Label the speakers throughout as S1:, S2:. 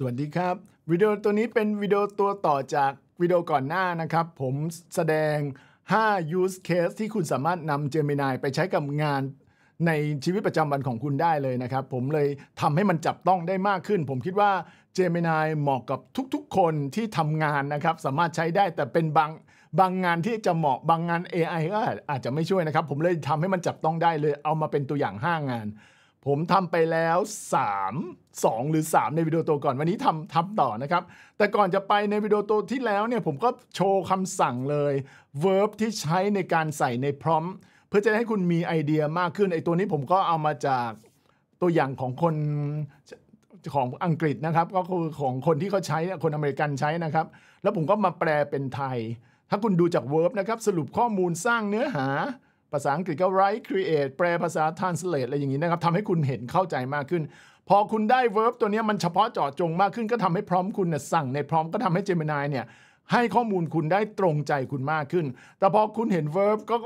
S1: สวัสดีครับ วิดีโอตัวนี้เป็นวิดีโอตัวต่อจากวิดีโอก่อนหน้านะครับผมแสดง 5 use case ที่คุณสามารถนำ Gemini ไปใช้กับงาน ในชีวิตประจำวันของคุณได้เลยนะครับ ผมเลยทำให้มันจับต้องได้มากขึ้น ผมคิดว่า Gemini เหมาะกับทุก ๆ คนที่ทำงานนะครับสามารถใช้ได้แต่เป็นบางบางงานที่จะเหมาะบางงาน AI ก็อาจจะไม่ช่วยนะครับผมเลยทำให้มันจับต้องได้เลย เอามาเป็นตัวอย่าง 5 งานผมทำไปแล้ว 3 2 หรือ 3 ในวิดีโอตัวก่อนวันนี้ทำทำต่อนะครับ แต่ก่อนจะไปในวิดีโอตัวที่แล้วเนี่ยผมก็โชว์คำสั่งเลย verb ที่ใช้ในการใส่ในพร้อมเพื่อจะให้คุณมีไอเดียมากขึ้นไอตัวนี้ผมก็เอามาจากตัวอย่างของคนของอังกฤษนะครับก็คือของคนที่เขาใช้คนอเมริกันใช้นะครับ แล้วผมก็มาแปลเป็นไทย ถ้าคุณดูจาก verb นะครับสรุปข้อมูลสร้างเนื้อหาภาษาอังกฤษก็ write create แปลภาษา translate อะไรอย่างนี้นะครับ ทำให้คุณเห็นเข้าใจมากขึ้น พอคุณได้ verb ตัวนี้มันเฉพาะเจาะจงมากขึ้นก็ทำให้พร้อมคุณเนี่ยสั่งในพร้อมก็ทำให้ Gemini เนี่ยให้ข้อมูลคุณได้ตรงใจคุณมากขึ้น แต่พอคุณเห็น verb ก็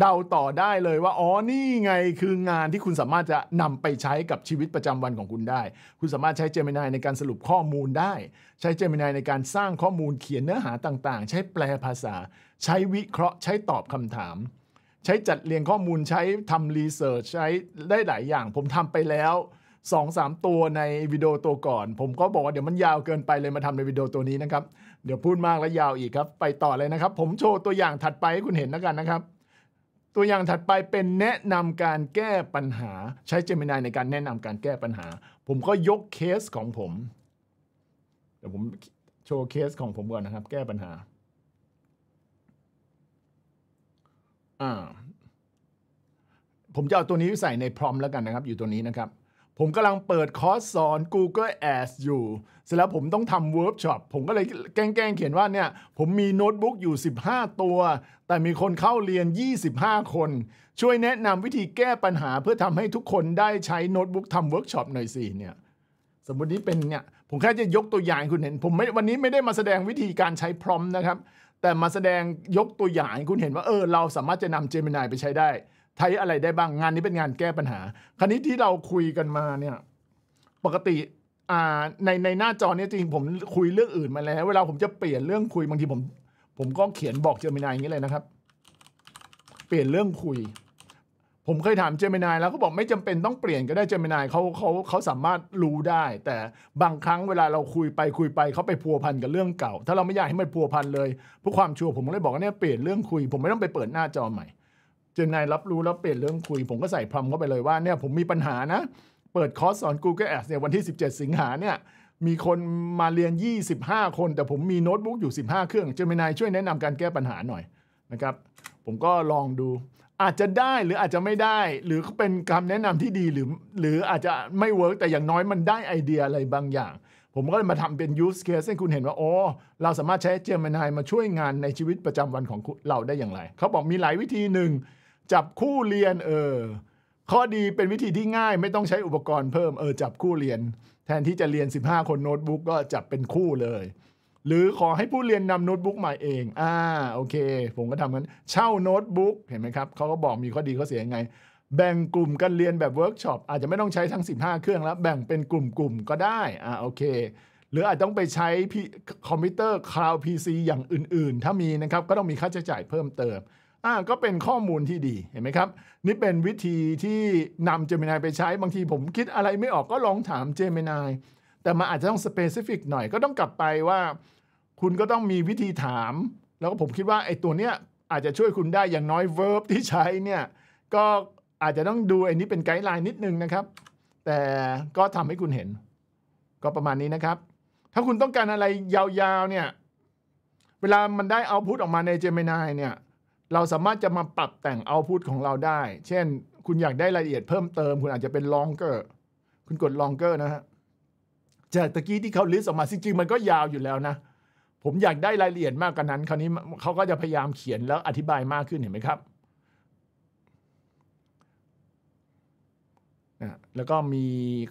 S1: เดาต่อได้เลยว่า อ๋อ นี่ไงคืองานที่คุณสามารถจะนำไปใช้กับชีวิตประจำวันของคุณได้ คุณสามารถใช้ Gemini ในการสรุปข้อมูลได้ ใช้ Gemini ในการสร้างข้อมูลเขียนเนื้อหาต่างๆ ใช้แปลภาษา ใช้วิเคราะห์ ใช้ตอบคำถามช้จัดเรียงข้อมูลใช้ทำรีเสิร์ชใช้ได้หลายอย่าง ผมทำไปแล้วสองสามตัวในวิดีโอตัวก่อน ผมก็บอกว่าเดี๋ยวมันยาวเกินไปเลยมาทำในวิดีโอตัวนี้นะครับ เดี๋ยวพูดมากแล้วยาวอีกครับ ไปต่อเลยนะครับ ผมโชว์ตัวอย่างถัดไปให้คุณเห็นแล้วกันนะครับ ตัวอย่างถัดไปเป็นแนะนำการแก้ปัญหา ใช้เจมินายในการแนะนำการแก้ปัญหา ผมก็ยกเคสของผม เดี๋ยวผมโชว์เคสของผมก่อนนะครับแก้ปัญหาผมจะเอาตัวนี้ใส่ในพรอมแล้วกันนะครับ อยู่ตัวนี้นะครับ ผมกำลังเปิดคอร์สสอน Google Ads อยู่ เสร็จแล้วผมต้องทำเวิร์กช็อปผมก็เลยแกล้งเขียนว่าเนี่ยผมมีโน้ตบุ๊กอยู่ 15 ตัว แต่มีคนเข้าเรียน 25 คน ช่วยแนะนำวิธีแก้ปัญหา เพื่อทำให้ทุกคนได้ใช้โน้ตบุ๊กทำเวิร์กช็อปหน่อยสิเนี่ยสมมตินี้เป็นเนี่ย ผมแค่จะยกตัวอย่างคุณเห็น ผมไม่วันนี้ไม่ได้มาแสดงวิธีการใช้พรอมนะครับแต่มาแสดงยกตัวอย่างคุณเห็นว่า เออเราสามารถจะนำเจมินายไปใช้ได้ใช้อะไรได้บ้างงานนี้เป็นงานแก้ปัญหา คราวนี้ที่เราคุยกันมาเนี่ยปกติในในหน้าจอเนี่ยจริงผมคุยเรื่องอื่นมาแล้วเวลาผมจะเปลี่ยนเรื่องคุย บางทีผม ผมก็เขียนบอกเจมินายอย่างนี้เลยนะครับ เปลี่ยนเรื่องคุยผมเคยถามเจมินายแล้วเขาบอกไม่จำเป็นต้องเปลี่ยนก็ได้เจมินายเขาเขาเขาสามารถรู้ได้ แต่บางครั้งเวลาเราคุยไปคุยไปเขาไปพัวพันกับเรื่องเก่า ถ้าเราไม่อยากให้มันพัวพันเลยเพื่อความชัวร์ผมเลยบอกว่าเนี่ยเปลี่ยนเรื่องคุย ผมไม่ต้องไปเปิดหน้าจอใหม่ เจมินายรับรู้แล้วเปลี่ยนเรื่องคุย ผมก็ใส่พรมเข้าไปเลยว่าเนี่ยผมมีปัญหานะ เปิดคอร์สสอน Google Ads เนี่ยวันที่ 17 สิงหาเนี่ยมีคนมาเรียน 25 คนแต่ผมมีโน้ตบุ๊กอยู่15เครื่องเจมินายช่วยแนะนำการแก้ปัญหาหน่อยนะครับผมก็ลองดูอาจจะได้หรืออาจจะไม่ได้หรือเป็นคำแนะนำที่ดีหรือหรืออาจจะไม่เวิร์กแต่อย่างน้อยมันได้ไอเดียอะไรบางอย่าง ผมก็เลยมาทำเป็นยูสเคสให้คุณเห็นว่า โอ้ เราสามารถใช้เจมินายมาช่วยงานในชีวิตประจำวันของเราได้อย่างไรเขาบอกมีหลายวิธีหนึ่ง จับคู่เรียนเออข้อดีเป็นวิธีที่ง่าย ไม่ต้องใช้อุปกรณ์เพิ่มเออจับคู่เรียน แทนที่จะเรียน 15 คนโน้ตบุ๊กก็จับเป็นคู่เลยหรือขอให้ผู้เรียนนำโน้ตบุ๊กมาเอง อ่า โอเค ผมก็ทำงั้น เช่าโน้ตบุ๊ก เห็นไหมครับ เขาก็บอกมีข้อดี ข้อเสียยังไง แบ่งกลุ่มกันเรียนแบบเวิร์กช็อป อาจจะไม่ต้องใช้ทั้ง 15 เครื่องแล้ว แบ่งเป็นกลุ่มๆก็ได้ อ่า โอเค หรืออาจต้องไปใช้คอมพิวเตอร์คลาวด์พีซีอย่างอื่นๆ ถ้ามีนะครับ ก็ต้องมีค่าใช้จ่ายเพิ่มเติม อ่า ก็เป็นข้อมูลที่ดี เห็นไหมครับ นี่เป็นวิธีที่นำเจมินายไปใช้ บางทีผมคิดอะไรไม่ออกก็ลองถามเจมินายแต่มันอาจจะต้องสเปซิฟิกหน่อย ก็ต้องกลับไปว่า คุณก็ต้องมีวิธีถาม แล้วก็ผมคิดว่าไอ้ตัวเนี้ยอาจจะช่วยคุณได้อย่างน้อย verb ที่ใช้เนี่ยก็อาจจะต้องดูไอ้นี้เป็นไกด์ไลน์นิดนึงนะครับ แต่ก็ทำให้คุณเห็น ก็ประมาณนี้นะครับ ถ้าคุณต้องการอะไรยาวๆเนี่ย เวลามันได้เอาพุทออกมาใน Gemini เนี่ย เราสามารถจะมาปรับแต่งเอาพุทของเราได้ เช่นคุณอยากได้รายละเอียดเพิ่มเติมคุณอาจจะเป็น longer คุณกด longer นะฮะจากตะกี้ที่เขาลิสต์ออกมาจริงๆมันก็ยาวอยู่แล้วนะ ผมอยากได้รายละเอียดมากกว่านั้น คราวนี้เขาก็จะพยายามเขียนแล้วอธิบายมากขึ้นเห็นไหมครับนะแล้วก็มี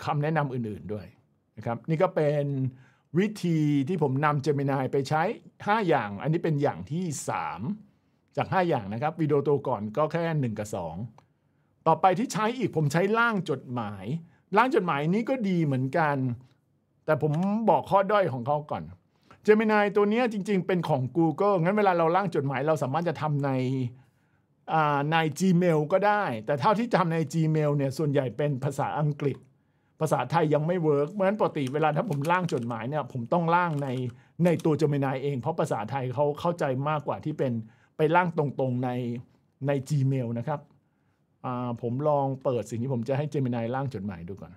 S1: คำแนะนำอื่นๆด้วยนะครับ นี่ก็เป็นวิธีที่ผมนำเจมินายไปใช้ 5 อย่าง อันนี้เป็นอย่างที่ 3 จาก 5 อย่างนะครับวิดีโอตัวก่อนก็แค่1กับ 2 ต่อไปที่ใช้อีกผมใช้ล่างจดหมายล่างจดหมายนี้ก็ดีเหมือนกันแต่ผมบอกข้อด้อยของเขาก่อน Gemini ตัวนี้จริง ๆ เป็นของ Google งั้นเวลาเราล่างจดหมาย เราสามารถจะทำในใน Gmail ก็ได้ แต่เท่าที่ทำใน Gmail เนี่ย ส่วนใหญ่เป็นภาษาอังกฤษ ภาษาไทย ยังไม่เวิร์กเพราะฉะนั้นปกติเวลาถ้าผมล่างจดหมายเนี่ยผมต้องล่างในในตัว Gemini เอง เพราะภาษาไทยเขาเข้าใจมากกว่าที่เป็นไปล่างตรงๆ ในใน Gmail นะครับ ผมลองเปิดสิ่งที่ผมจะให้ Gemini ล่างจดหมายดูก่อน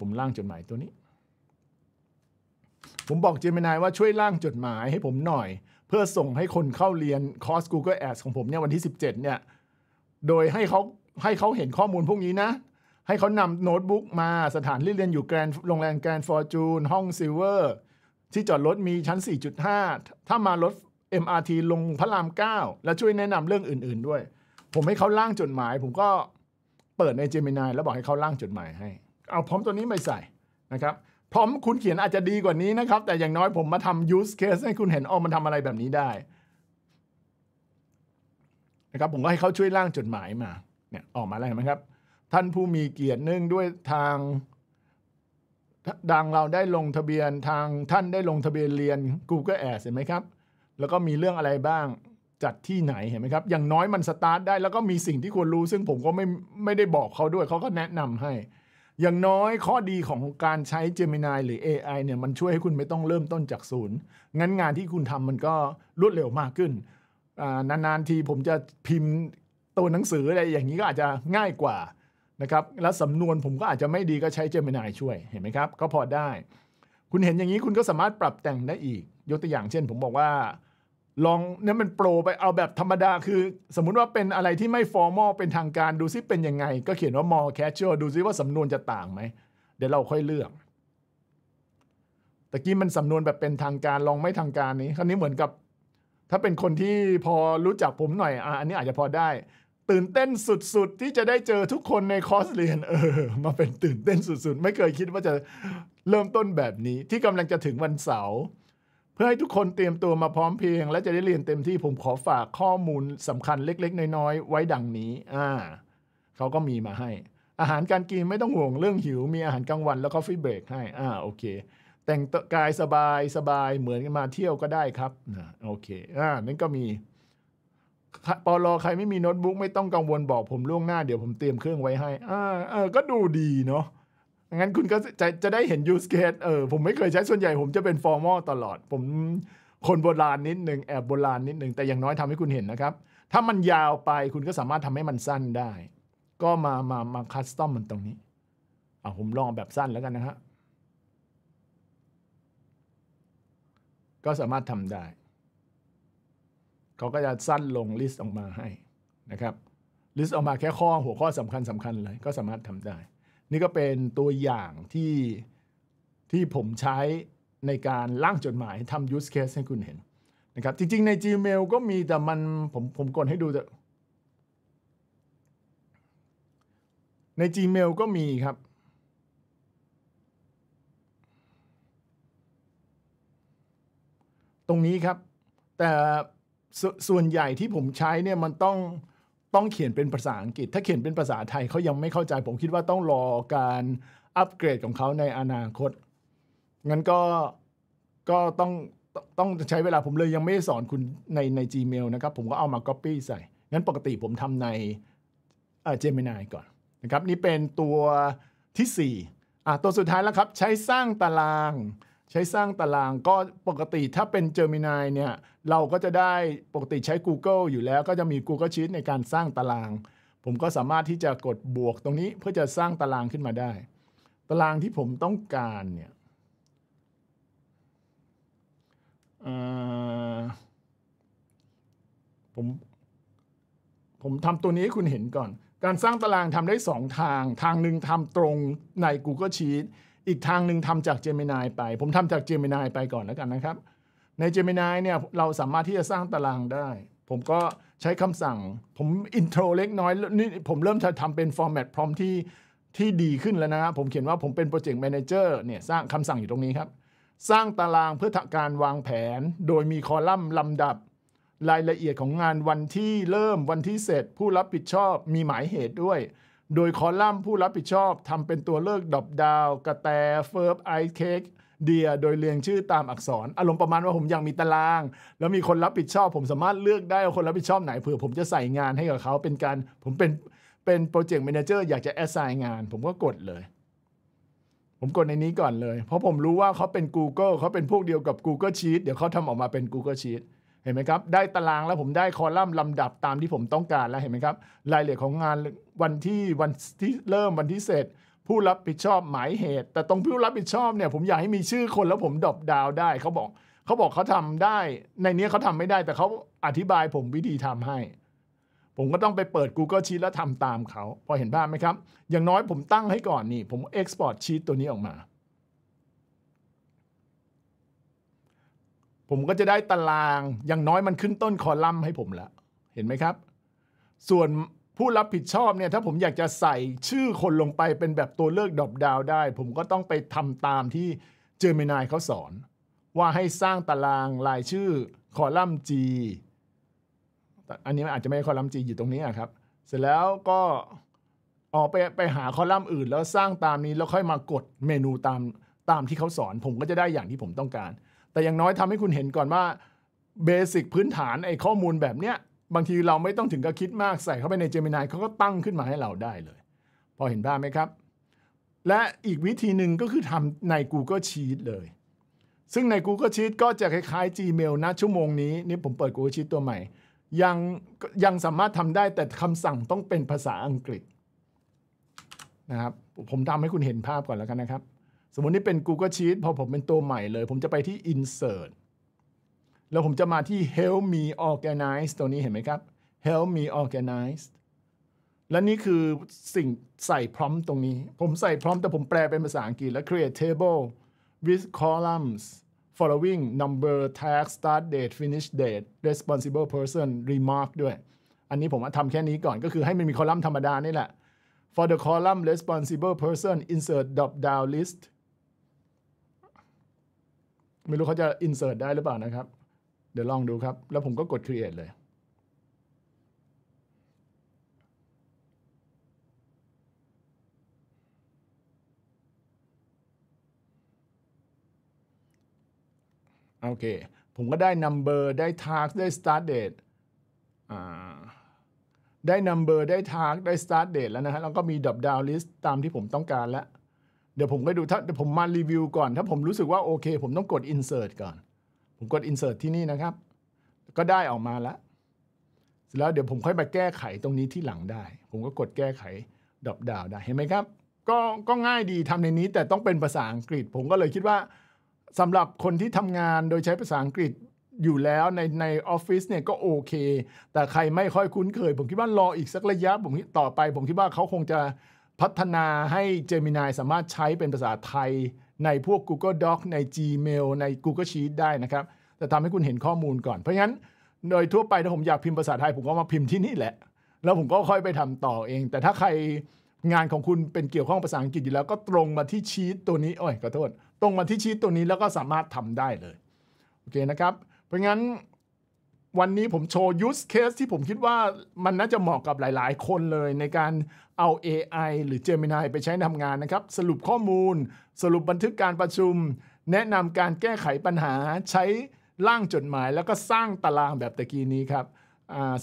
S1: ผมล่างจดหมายตัวนี้ผมบอกเจมินายว่าช่วยร่างจดหมายให้ผมหน่อย เพื่อส่งให้คนเข้าเรียนคอร์ส Google Ads ของผมเนี่ยวันที่ 17 เนี่ย โดยให้เขาให้เขาเห็นข้อมูลพวกนี้นะ ให้เขานำโน้ตบุ๊กมาสถานที่เรียนอยู่แกรนโรงแรมแกรนฟอร์จูนห้องซิลเวอร์ที่จอดรถมีชั้น 4.5 ถ้ามารถ MRT ลงพระราม 9 แล้วช่วยแนะนำเรื่องอื่นๆด้วย ผมให้เขาร่างจดหมาย ผมก็เปิดในเจมินายแล้วบอกให้เขาร่างจดหมายให้เอาพร้อมตัวนี้ไปใส่นะครับพร้อมคุณเขียนอาจจะดีกว่านี้นะครับ แต่อย่างน้อยผมมาทำ use case ให้คุณเห็นออมันทำอะไรแบบนี้ได้นะครับผมก็ให้เขาช่วยร่างจดหมายมาเนี่ยออกมาแล้วเห็นไหมครับ ท่านผู้มีเกียรติเนื่องด้วยทาง ดังเราได้ลงทะเบียนทางท่านได้ลงทะเบียนเรียน Google Ads เห็นไหมครับ แล้วก็มีเรื่องอะไรบ้างจัดที่ไหนเห็นไหมครับอย่างน้อยมันสตาร์ทได้แล้วก็มีสิ่งที่ควรรู้ ซึ่งผมก็ไม่ไม่ได้บอกเขาด้วย เขาก็แนะนำให้อย่างน้อยข้อดีของการใช้ Gemini หรือ AI เนี่ยมันช่วยให้คุณไม่ต้องเริ่มต้นจากศูนย์ งั้นงานที่คุณทำมันก็รวดเร็วมากขึ้น นานๆทีผมจะพิมพ์ตัวหนังสืออะไรอย่างนี้ก็อาจจะง่ายกว่านะครับ แล้วสำนวนผมก็อาจจะไม่ดีก็ใช้ Gemini ช่วยเห็นไหมครับก็พอได้ คุณเห็นอย่างนี้คุณก็สามารถปรับแต่งได้อีก ยกตัวอย่างเช่น ผมบอกว่าลองเนี่ยมันโปรไปเอาแบบธรรมดาคือ สมมุติว่าเป็นอะไรที่ไม่ฟอร์มอลเป็นทางการดูซิเป็นยังไง ก็เขียนว่ามอลแคชเชียลดูซิว่าสำนวนจะต่างไหมเดี๋ยวเราค่อยเลือกตะกี้มันสำนวนแบบเป็นทางการลองไม่ทางการนี้ คราวนี้เหมือนกับ ถ้าเป็นคนที่พอรู้จักผมหน่อยอ่ะอันนี้อาจจะพอได้ ตื่นเต้นสุดๆ ที่จะได้เจอทุกคนในคอร์สเรียน เออ มาเป็นตื่นเต้นสุด ๆ ไม่เคยคิดว่าจะเริ่มต้นแบบนี้ ที่กำลังจะถึงวันเสาร์พื่อให้ทุกคนเตรียมตัวมาพร้อมเพียงและจะได้เรียนเต็มที่ผมขอฝากข้อมูลสำคัญเล็ก ๆ น้อย ๆ ไว้ดังนี้ อ่าเขาก็มีมาให้ อาหารการกินไม่ต้องห่วงเรื่องหิว มีอาหารกลางวันแล้วก็ฟรีเบรกให้อ่าโอเคแต่งกายสบายสบายเหมือนมาเที่ยวก็ได้ครับนะโอเคอ่านั่นก็มีปอลอใครไม่มีโน้ตบุ๊กไม่ต้องกังวลบอกผมล่วงหน้าเดี๋ยวผมเตรียมเครื่องไว้ให้อ่าเออ ก็ดูดีเนาะงั้นคุณก็จะจะได้เห็นยูสเกตเออผมไม่เคยใช้ส่วนใหญ่ผมจะเป็นฟอร์มอลตลอด ผมคนโบราณนิดหนึ่งแอบโบราณนิดหนึ่งแต่อย่างน้อยทำให้คุณเห็นนะครับ ถ้ามันยาวไปคุณก็สามารถทำให้มันสั้นได้ ก็มามามาคัสตอมมันตรงนี้อ่ผมลองแบบสั้นแล้วกันนะฮะก็สามารถทำได้ เขาก็จะสั้นลงลิสต์ออกมาให้นะครับลิสต์ออกมาแค่ข้อหัวข้อสำคัญสำคัญเลยก็สามารถทำได้นี่ก็เป็นตัวอย่างที่ ที่ผมใช้ในการล่างจดหมายทำ use case ให้คุณเห็นนะครับจริงๆ ใน Gmail ก็มี แต่มันผมผมกดให้ดูแต่ใน Gmail ก็มีครับ ตรงนี้ครับแต่ส่วนใหญ่ที่ผมใช้เนี่ยมันต้องต้องเขียนเป็นภาษาอังกฤษ ถ้าเขียนเป็นภาษาไทยเขายังไม่เข้าใจ ผมคิดว่าต้องรอการอัปเกรดของเขาในอนาคต งั้นก็ ก็ต้อง ต้องใช้เวลาผมเลยยังไม่ได้สอนคุณในใน Gmail นะครับ ผมก็เอามา Copy ใส่ งั้นปกติผมทำในเจมินายก่อนนะครับนี่เป็นตัวที่4อ่ะตัวสุดท้ายแล้วครับใช้สร้างตารางใช้สร้างตารางก็ปกติถ้าเป็น Gemini เนี่ยเราก็จะได้ปกติใช้ Google อยู่แล้ว ก็จะมี Google Sheet ในการสร้างตาราง ผมก็สามารถที่จะกดบวกตรงนี้เพื่อจะสร้างตารางขึ้นมาได้ ตารางที่ผมต้องการเนี่ยผม ผมทำตัวนี้ให้คุณเห็นก่อน การสร้างตารางทำได้ 2 ทางทางหนึ่งทำตรงใน Google Sheet อีกทางหนึ่งทำจากเจมินายไป ผมทำจากเจมินายไปก่อนแล้วกันนะครับ ในเจมินายเนี่ยเราสามารถที่จะสร้างตารางได้ ผมก็ใช้คำสั่ง ผมอินโทรเล็กน้อยนี่ผมเริ่มจะทำเป็นฟอร์แมตพร้อมที่ที่ดีขึ้นแล้วนะผมเขียนว่าผมเป็นโปรเจกต์แมเนจเจอร์เนี่ยสร้างคำสั่งอยู่ตรงนี้ครับ สร้างตารางเพื่อทการวางแผนโดยมีคอลัมน์ลำดับ รายละเอียดของงานวันที่เริ่มวันที่เสร็จผู้รับผิดชอบมีหมายเหตุด้วยโดยคอลัมน์ผู้รับผิดชอบทำเป็นตัวเลือกดอบดาวกระแต เฟิร์บ ไอเค้กเดีย โดยเรียงชื่อตามอักษร อารมณ์ประมาณว่าผมยังมีตาราง แล้วมีคนรับผิดชอบ ผมสามารถเลือกได้ว่าคนรับผิดชอบไหนเผื่อผมจะใส่งานให้กับเขาเป็นการผมเป็นเป็นโปรเจกต์แมเนเจอร์อยากจะแอสไซน์งาน ผมก็กดเลย ผมกดในนี้ก่อนเลย เพราะผมรู้ว่าเขาเป็น Google เขาเป็นพวกเดียวกับ Google Sheet เดี๋ยวเขาทำออกมาเป็น Google Sheet เห็นไหมครับได้ตารางแล้วผมได้คอลัมน์ลำดับตามที่ผมต้องการแล้วเห็นไหมครับ รายละเอียดของงานวันที่วันที่เริ่มวันที่เสร็จ ผู้รับผิดชอบหมายเหตุ แต่ตรงผู้รับผิดชอบเนี่ยผมอยากให้มีชื่อคนแล้วผมดรอปดาวได้เขาบอกเขาบอกเขาทำได้ในนี้เขาทำไม่ได้แต่เขาอธิบายผมวิธีทำให้ ผมก็ต้องไปเปิด Google Sheet แล้วทำตามเขาพอเห็นภาพไหมครับอย่างน้อยผมตั้งให้ก่อนนี่ ผม Export Sheet ตัวนี้ออกมาผมก็จะได้ตารางอย่างน้อยมันขึ้นต้นคอลัมน์ให้ผมแล้วเห็นไหมครับ ส่วนผู้รับผิดชอบเนี่ยถ้าผมอยากจะใส่ชื่อคนลงไปเป็นแบบตัวเลือกดอปดาวได้ ผมก็ต้องไปทำตามที่เจอร์มินายเขาสอน ว่าให้สร้างตารางรายชื่อคอลัมน์ G อันนี้อาจจะไม่คอลัมน์ G อยู่ตรงนี้ครับ เสร็จแล้วก็ออกไปไปหาคอลัมน์อื่นแล้วสร้างตามนี้แล้วค่อยมากดเมนูตามตามที่เขาสอน ผมก็จะได้อย่างที่ผมต้องการแต่อย่างน้อยทำให้คุณเห็นก่อนว่าเบสิกพื้นฐานไอ้ข้อมูลแบบเนี้ย บางทีเราไม่ต้องถึงกับคิดมากใส่เข้าไปในเจมินายเขาก็ตั้งขึ้นมาให้เราได้เลย พอเห็นภาพไหมครับ และอีกวิธีหนึ่งก็คือทำใน Google Sheet เลย ซึ่งใน Google Sheet ก็จะคล้ายๆ Gmail นะชั่วโมงนี้นี่ผมเปิด Google Sheet ตัวใหม่ ยังยังสามารถทำได้แต่คำสั่งต้องเป็นภาษาอังกฤษนะครับผมทำให้คุณเห็นภาพก่อนแล้วกันนะครับสมมตินี่เป็น Google Sheet พอผมเป็นตัวใหม่เลย ผมจะไปที่ Insert แล้วผมจะมาที่ Help me organize ตัวนี้เห็นไหมครับ Help me organize และนี่คือสิ่งใส่พร้อมตรงนี้ ผมใส่พร้อมแต่ผมแปลเป็นภาษาอังกฤษแล้ว create table with columns following number tag start date finish date responsible person remark ด้วย อันนี้ผมทำแค่นี้ก่อนก็คือให้มันมีคอลัมน์ธรรมดานี่แหละ for the column responsible person insert drop down list ไม่รู้เขาจะ insert ได้หรือเปล่านะครับ เดี๋ยวลองดูครับ แล้วผมก็กด create เลย โอเค ผมก็ได้ number ได้ task ได้ start date ได้ number ได้ task ได้ start date แล้วนะฮะแล้วก็มี drop down list ตามที่ผมต้องการแล้วเดี๋ยวผมก็ดูถ้าผมมารีวิวก่อนถ้าผมรู้สึกว่าโอเคผมต้องกด insert ก่อน ผมกด insert ที่นี่นะครับ ก็ได้ออกมาแล้วเสร็จแล้วเดี๋ยวผมค่อยไปแก้ไขตรงนี้ที่หลังได้ผมก็กดแก้ไขดอปดาวได้เห็นไหมครับก็ก็ง่ายดีทำในนี้ แต่ต้องเป็นภาษาอังกฤษ ผมก็เลยคิดว่าสำหรับคนที่ทำงานโดยใช้ภาษาอังกฤษอยู่แล้วในในออฟฟิศเนี่ยก็โอเค แต่ใครไม่ค่อยคุ้นเคยผมคิดว่ารออีกสักระยะผมต่อไป ผมคิดว่าเขาคงจะพัฒนาให้ Gemini สามารถใช้เป็นภาษาไทยในพวก Google Doc ใน Gmail ใน Google Sheet ได้นะครับ แต่ทำให้คุณเห็นข้อมูลก่อน เพราะงั้นโดยทั่วไปถ้าผมอยากพิมพ์ภาษาไทยผมก็มาพิมพ์ที่นี่แหละ แล้วผมก็ค่อยไปทำต่อเอง แต่ถ้าใครงานของคุณเป็นเกี่ยวข้องภาษาอังกฤษอยู่แล้ว ก็ตรงมาที่ชีตตัวนี้โอ้ยขอโทษตรงมาที่ชีตตัวนี้แล้วก็สามารถทำได้เลยโอเคนะครับเพราะงั้นวันนี้ผมโชว์ยูสเคสที่ผมคิดว่ามันน่าจะเหมาะกับหลายๆ คนเลย ในการเอา AI หรือ Gemini ไปใช้ทำงานนะครับ สรุปข้อมูล สรุปบันทึกการประชุม แนะนำการแก้ไขปัญหาใช้ร่างจดหมาย แล้วก็สร้างตารางแบบตะกี้นี้ครับ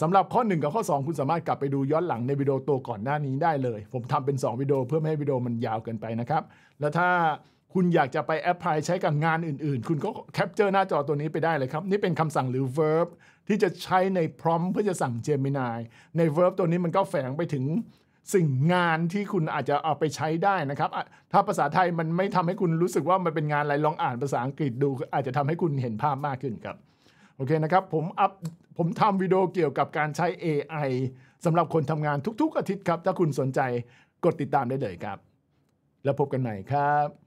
S1: สำหรับข้อ 1 กับข้อ 2 คุณสามารถกลับไปดูย้อนหลังในวิดีโอตัวก่อนหน้านี้ได้เลย ผมทำเป็น 2วิดีโอเพื่อไม่ให้วิดีโอมันยาวเกินไปนะครับแล้วถ้าคุณอยากจะไปแอปพลายใช้กับงานอื่นๆ คุณก็แคปเจอร์หน้าจอตัวนี้ไปได้เลยครับ นี่เป็นคำสั่งหรือ verb ที่จะใช้ในพร้อมเพื่อจะสั่ง Gemini ใน verb ตัวนี้มันก็แฝงไปถึงสิ่งงานที่คุณอาจจะเอาไปใช้ได้นะครับ ถ้าภาษาไทยมันไม่ทำให้คุณรู้สึกว่ามันเป็นงานอะไรลองอ่านภาษาอังกฤษดู อาจจะทำให้คุณเห็นภาพมากขึ้นครับโอเคนะครับผมอัพผมทำวิดีโอเกี่ยวกับการใช้ AI สำหรับคนทำงานทุก ๆอาทิตย์ครับ ถ้าคุณสนใจกดติดตามได้เลยครับ แล้วพบกันใหม่ครับ